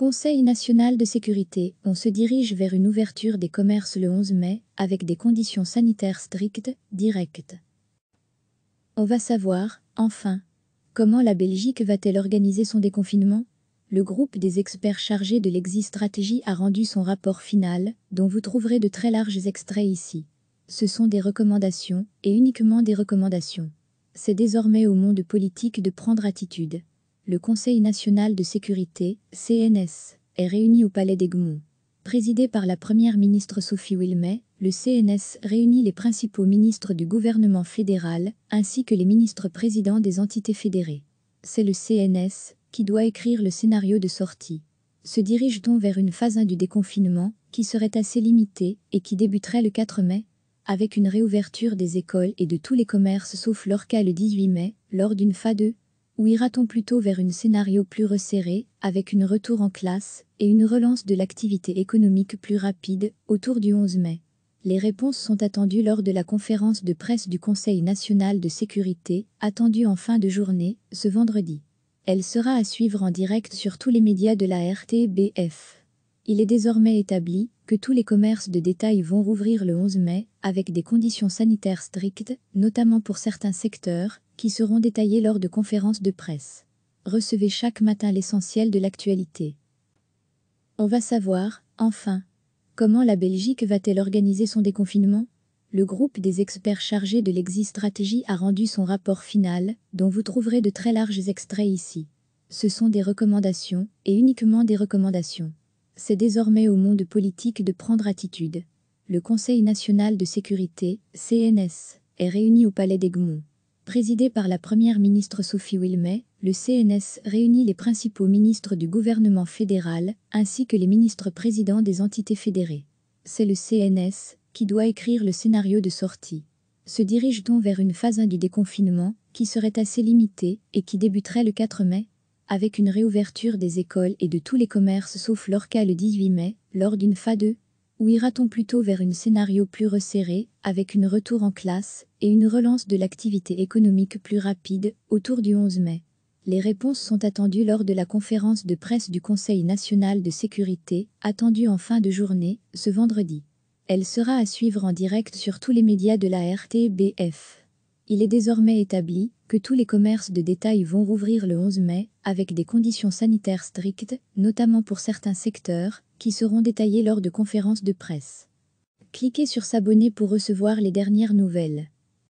Conseil national de sécurité, on se dirige vers une ouverture des commerces le 11 mai, avec des conditions sanitaires strictes, directes. On va savoir, enfin, comment la Belgique va-t-elle organiser son déconfinement Le groupe des experts chargés de l'existratégie stratégie a rendu son rapport final, dont vous trouverez de très larges extraits ici. Ce sont des recommandations, et uniquement des recommandations. C'est désormais au monde politique de prendre attitude le Conseil national de sécurité, CNS, est réuni au Palais d'Egmont. Présidé par la Première ministre Sophie Wilmay, le CNS réunit les principaux ministres du gouvernement fédéral, ainsi que les ministres présidents des entités fédérées. C'est le CNS qui doit écrire le scénario de sortie. Se dirige-t-on vers une phase 1 du déconfinement, qui serait assez limitée et qui débuterait le 4 mai, avec une réouverture des écoles et de tous les commerces sauf l'ORCA le 18 mai, lors d'une phase 2 ou ira-t-on plutôt vers un scénario plus resserré, avec une retour en classe et une relance de l'activité économique plus rapide autour du 11 mai Les réponses sont attendues lors de la conférence de presse du Conseil national de sécurité, attendue en fin de journée, ce vendredi. Elle sera à suivre en direct sur tous les médias de la RTBF. Il est désormais établi que tous les commerces de détail vont rouvrir le 11 mai, avec des conditions sanitaires strictes, notamment pour certains secteurs, qui seront détaillés lors de conférences de presse. Recevez chaque matin l'essentiel de l'actualité. On va savoir, enfin, comment la Belgique va-t-elle organiser son déconfinement Le groupe des experts chargés de l'Existrategie stratégie a rendu son rapport final, dont vous trouverez de très larges extraits ici. Ce sont des recommandations, et uniquement des recommandations. C'est désormais au monde politique de prendre attitude. Le Conseil national de sécurité, CNS, est réuni au Palais d'Egmont. Présidé par la première ministre Sophie Wilmay, le CNS réunit les principaux ministres du gouvernement fédéral ainsi que les ministres présidents des entités fédérées. C'est le CNS qui doit écrire le scénario de sortie. Se dirige-t-on vers une phase 1 du déconfinement qui serait assez limitée et qui débuterait le 4 mai avec une réouverture des écoles et de tous les commerces sauf l'Orca le 18 mai, lors d'une phase 2 ou ira-t-on plutôt vers un scénario plus resserré, avec une retour en classe et une relance de l'activité économique plus rapide autour du 11 mai Les réponses sont attendues lors de la conférence de presse du Conseil national de sécurité, attendue en fin de journée, ce vendredi. Elle sera à suivre en direct sur tous les médias de la RTBF. Il est désormais établi que tous les commerces de détail vont rouvrir le 11 mai, avec des conditions sanitaires strictes, notamment pour certains secteurs, qui seront détaillés lors de conférences de presse. Cliquez sur S'abonner pour recevoir les dernières nouvelles.